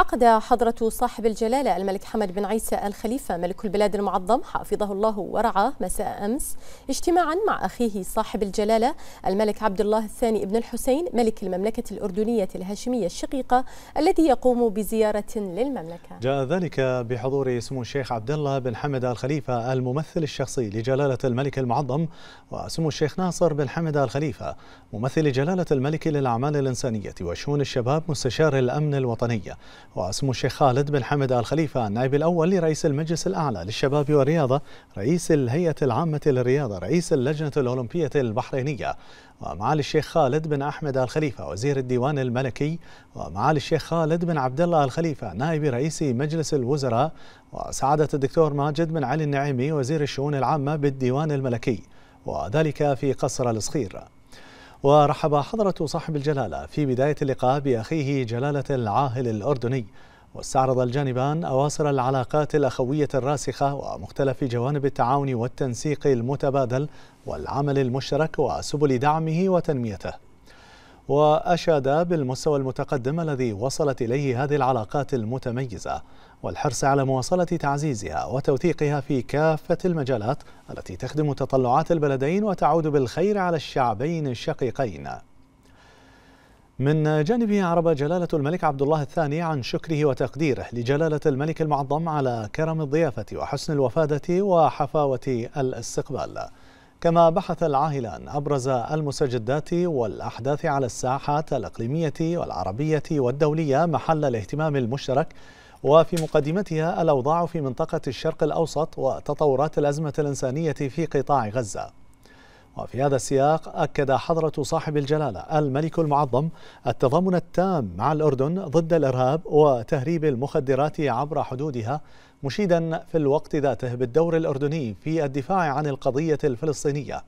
عقد حضرة صاحب الجلالة الملك حمد بن عيسى الخليفة ملك البلاد المعظم حفظه الله ورعاه مساء أمس اجتماعا مع أخيه صاحب الجلالة الملك عبد الله الثاني بن الحسين ملك المملكة الأردنية الهاشمية الشقيقة الذي يقوم بزيارة للمملكة جاء ذلك بحضور سمو الشيخ عبد الله بن حمد الخليفة الممثل الشخصي لجلالة الملك المعظم وسمو الشيخ ناصر بن حمد الخليفة ممثل جلالة الملك للأعمال الإنسانية وشؤون الشباب مستشار الأمن الوطني واسم الشيخ خالد بن حمد آل خليفة النائب الأول لرئيس المجلس الأعلى للشباب والرياضة رئيس الهيئة العامة للرياضة رئيس اللجنة الأولمبية البحرينية ومعالي الشيخ خالد بن أحمد آل خليفة وزير الديوان الملكي ومعالي الشيخ خالد بن عبد الله آل خليفة نائب رئيس مجلس الوزراء وسعادة الدكتور ماجد بن علي النعيمي وزير الشؤون العامة بالديوان الملكي وذلك في قصر الصخير ورحب حضرة صاحب الجلالة في بداية اللقاء بأخيه جلالة العاهل الأردني واستعرض الجانبان أواصر العلاقات الأخوية الراسخة ومختلف جوانب التعاون والتنسيق المتبادل والعمل المشترك وسبل دعمه وتنميته وأشاد بالمستوى المتقدم الذي وصلت إليه هذه العلاقات المتميزة والحرص على مواصلة تعزيزها وتوثيقها في كافة المجالات التي تخدم تطلعات البلدين وتعود بالخير على الشعبين الشقيقين من جانبه عرب جلالة الملك عبد الله الثاني عن شكره وتقديره لجلالة الملك المعظم على كرم الضيافة وحسن الوفادة وحفاوة الاستقبال كما بحث العاهلان أبرز المستجدات والأحداث على الساحات الإقليمية والعربية والدولية محل الاهتمام المشترك وفي مقدمتها الأوضاع في منطقة الشرق الأوسط وتطورات الأزمة الإنسانية في قطاع غزة وفي هذا السياق أكد حضرة صاحب الجلالة الملك المعظم التضامن التام مع الأردن ضد الإرهاب وتهريب المخدرات عبر حدودها مشيدا في الوقت ذاته بالدور الأردني في الدفاع عن القضية الفلسطينية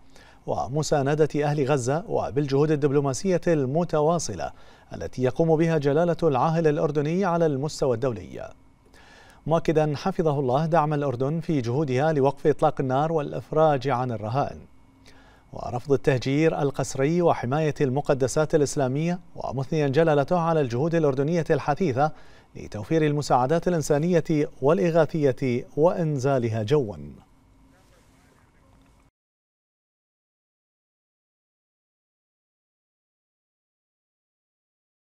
ومساندة أهل غزة وبالجهود الدبلوماسية المتواصلة التي يقوم بها جلالة العاهل الأردني على المستوى الدولي مؤكدا حفظه الله دعم الأردن في جهودها لوقف إطلاق النار والإفراج عن الرهائن ورفض التهجير القسري وحماية المقدسات الإسلامية ومثنيا جلالته على الجهود الأردنية الحثيثة لتوفير المساعدات الإنسانية والإغاثية وإنزالها جواً